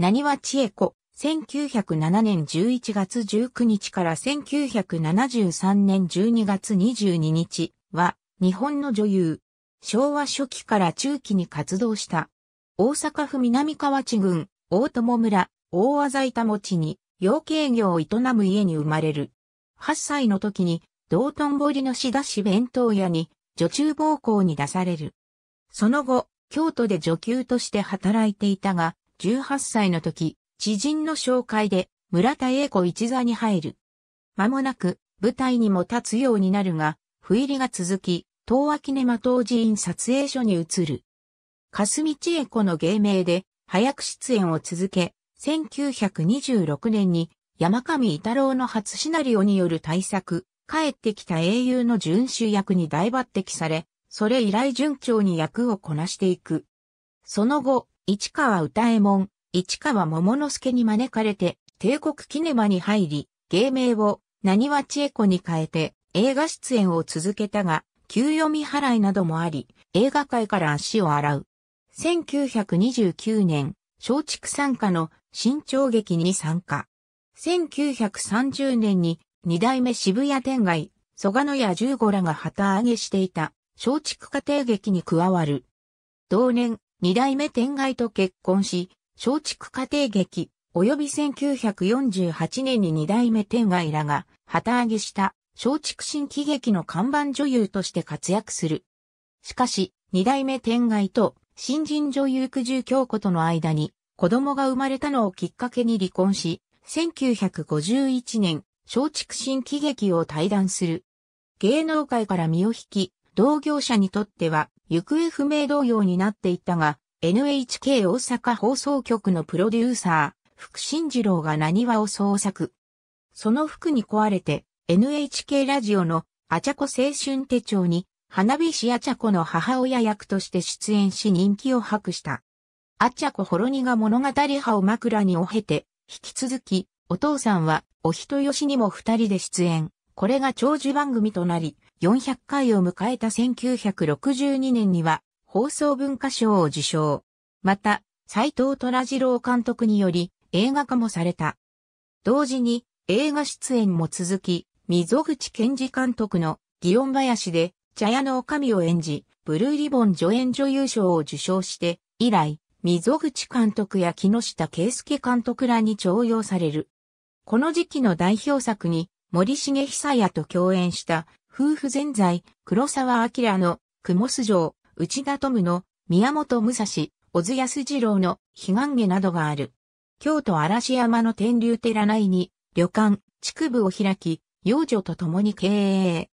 何は千恵子、1907年11月19日から1973年12月22日は、日本の女優。昭和初期から中期に活動した。大阪府南河内郡、大友村、大和在田町に、養鶏業を営む家に生まれる。8歳の時に、道頓堀の仕出し弁当屋に、女中暴行に出される。その後、京都で女給として働いていたが、18歳の時、知人の紹介で村田栄子一座に入る。間もなく舞台にも立つようになるが、不入りが続き、東秋根間東寺院撮影所に移る。霞千恵子の芸名で、早く出演を続け、1926年に山上伊太郎の初シナリオによる大作、帰ってきた英雄の準主役に大抜擢され、それ以来順調に役をこなしていく。その後、市川歌右衛門、市川桃之助に招かれて、帝国キネマに入り、芸名を、何は千恵子に変えて、映画出演を続けたが、給与み払いなどもあり、映画界から足を洗う。1929年、松竹参加の新潮劇に参加。1930年に二代目渋谷店街、蘇我野屋十五らが旗揚げしていた松竹家庭劇に加わる。同年、二代目天外と結婚し、松竹家庭劇、及び1948年に二代目天外らが旗揚げした松竹新喜劇の看板女優として活躍する。しかし、二代目天外と新人女優九十京子との間に子供が生まれたのをきっかけに離婚し、1951年、松竹新喜劇を退団する。芸能界から身を引き、同業者にとっては行方不明同様になっていたが、NHK 大阪放送局のプロデューサー、福慎二郎が何話を創作。その服に壊れて、NHK ラジオのあちゃこ青春手帳に、花火師あちゃこの母親役として出演し人気を博した。あちゃこほろにが物語派を枕にを経て、引き続き、お父さんは、お人よしにも二人で出演。これが長寿番組となり、400回を迎えた1962年には、放送文化賞を受賞。また、斎藤虎次郎監督により、映画化もされた。同時に、映画出演も続き、溝口健二監督の、祇園林で、茶屋の女将を演じ、ブルーリボン助演女優賞を受賞して、以来、溝口監督や木下圭介監督らに重用される。この時期の代表作に、森重久也と共演した、夫婦全在、黒沢明の、雲巣城、内田富の、宮本武蔵、小津安二郎の、彼岸家などがある。京都嵐山の天竜寺内に、旅館、築部を開き、幼女と共に経営。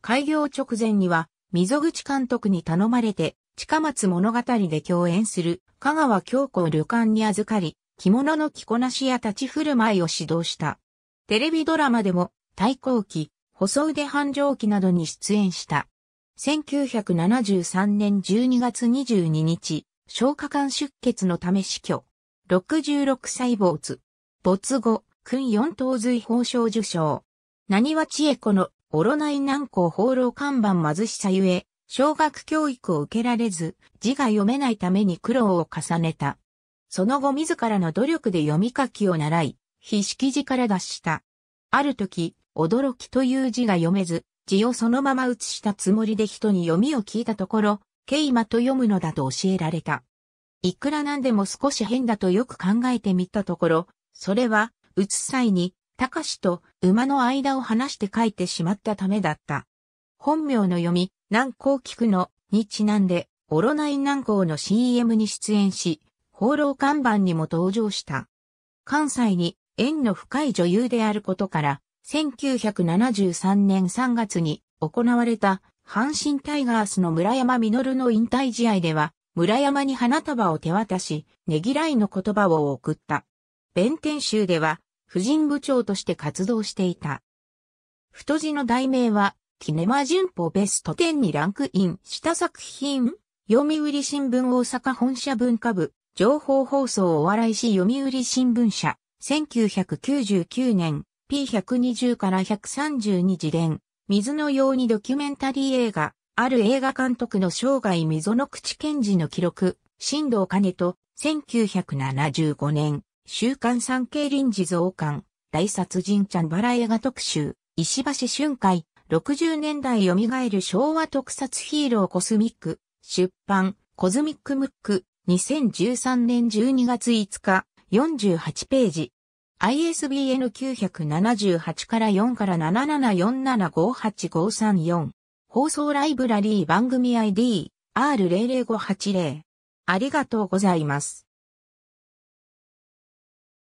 開業直前には、溝口監督に頼まれて、近松物語で共演する、香川京子を旅館に預かり、着物の着こなしや立ち振る舞いを指導した。テレビドラマでも対抗期、細腕繁盛期などに出演した。1973年12月22日、消化管出血のため死去。66歳没。没後、訓四等髄法賞受賞。何は千恵子の、おろない南港放浪看板貧しさゆえ、小学教育を受けられず、字が読めないために苦労を重ねた。その後自らの努力で読み書きを習い、筆式字から脱した。ある時、驚きという字が読めず、字をそのまま写したつもりで人に読みを聞いたところ、ケイマと読むのだと教えられた。いくらなんでも少し変だとよく考えてみたところ、それは、写す際に、たかしと馬の間を離して書いてしまったためだった。本名の読み、南光菊のにちなんで、オロナイン南光の CM に出演し、放浪看板にも登場した。関西に縁の深い女優であることから、1973年3月に行われた阪神タイガースの村山実の引退試合では、村山に花束を手渡し、ねぎらいの言葉を送った。弁天州では、婦人部長として活動していた。太字の題名は、キネマ順報ベスト10にランクインした作品、読売新聞大阪本社文化部、情報放送お笑いし読売新聞社、1999年、P120 から132自伝、水のようにドキュメンタリー映画、ある映画監督の生涯溝の口賢治の記録、新藤兼と、1975年、週刊産経臨時増刊、大殺人ちゃんバラ映画特集、石橋春海、60年代蘇る昭和特撮ヒーローコスミック、出版、コズミックムック、2013年12月5日、48ページ。ISBN 978から4から7 7 4 7 5 8 5 3 4放送ライブラリー番組 ID R00580。ありがとうございます。